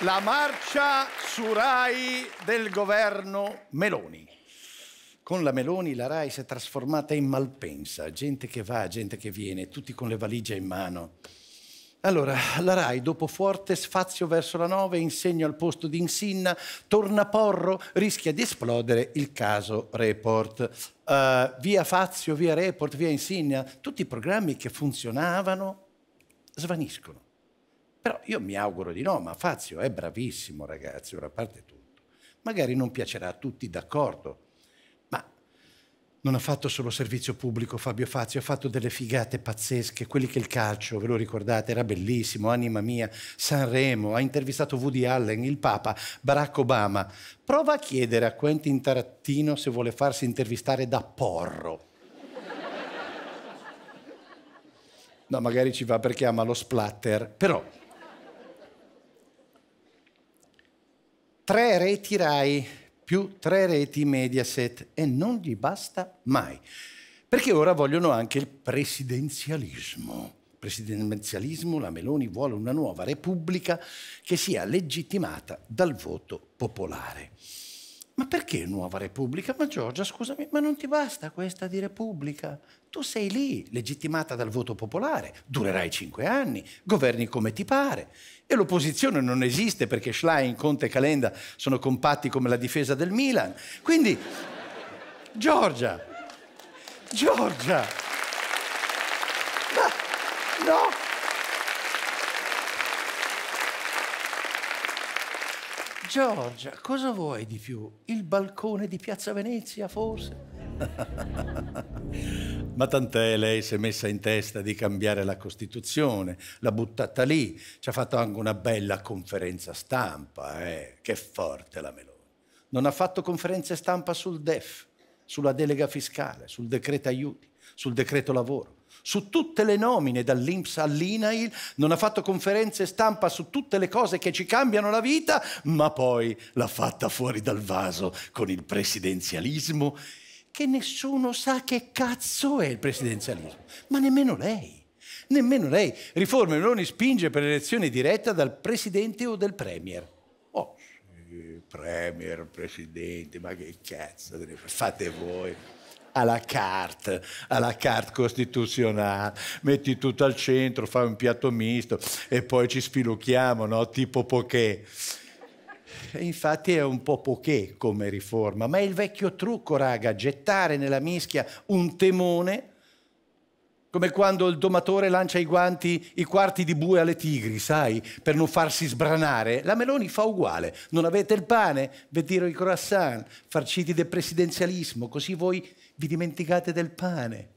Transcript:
La marcia su Rai del governo Meloni. Con la Meloni la Rai si è trasformata in Malpensa, gente che va, gente che viene, tutti con le valigie in mano. Allora, la RAI, dopo forte sfazio verso la 9, insegno al posto di Insinna, torna Porro, rischia di esplodere il caso Report. Uh, via Fazio, via Report, via Insinna, tutti i programmi che funzionavano svaniscono. Però io mi auguro di no, ma Fazio è bravissimo ragazzi, ora parte tutto. Magari non piacerà a tutti, d'accordo, ma non ha fatto solo servizio pubblico Fabio Fazio, ha fatto delle figate pazzesche, quelli che il calcio, ve lo ricordate, era bellissimo, anima mia, Sanremo, ha intervistato Woody Allen, il Papa, Barack Obama. Prova a chiedere a Quentin Tarattino se vuole farsi intervistare da Porro. No, magari ci va perché ama lo splatter, però... tre reti Rai più tre reti Mediaset e non gli basta mai. Perché ora vogliono anche il presidenzialismo. Presidenzialismo, la Meloni vuole una nuova repubblica che sia legittimata dal voto popolare. Ma perché Nuova Repubblica? Ma Giorgia, scusami, ma non ti basta questa di Repubblica? Tu sei lì, legittimata dal voto popolare, durerai cinque anni, governi come ti pare. E l'opposizione non esiste perché Schlein, Conte e Calenda sono compatti come la difesa del Milan. Quindi, Giorgia, Giorgia, ma no! Giorgia, cosa vuoi di più? Il balcone di Piazza Venezia, forse? Ma tant'è, lei si è messa in testa di cambiare la Costituzione, l'ha buttata lì, ci ha fatto anche una bella conferenza stampa, eh? che forte la Meloni. Non ha fatto conferenze stampa sul DEF, sulla delega fiscale, sul decreto aiuti, sul decreto lavoro, su tutte le nomine dall'Inps all'INAIL, non ha fatto conferenze stampa su tutte le cose che ci cambiano la vita, ma poi l'ha fatta fuori dal vaso con il presidenzialismo, che nessuno sa che cazzo è il presidenzialismo, ma nemmeno lei. Nemmeno lei. Riforme Meloni spinge per l'elezione diretta dal presidente o del premier. Oh, premier, presidente, ma che cazzo fate voi? alla carte, alla carte costituzionale, metti tutto al centro, fai un piatto misto e poi ci spiluchiamo, no? tipo poché. infatti è un po' poché come riforma, ma è il vecchio trucco, raga, gettare nella mischia un temone come quando il domatore lancia i guanti, i quarti di bue alle tigri, sai, per non farsi sbranare. La Meloni fa uguale. Non avete il pane, vi tiro i croissant, farciti del presidenzialismo, così voi vi dimenticate del pane.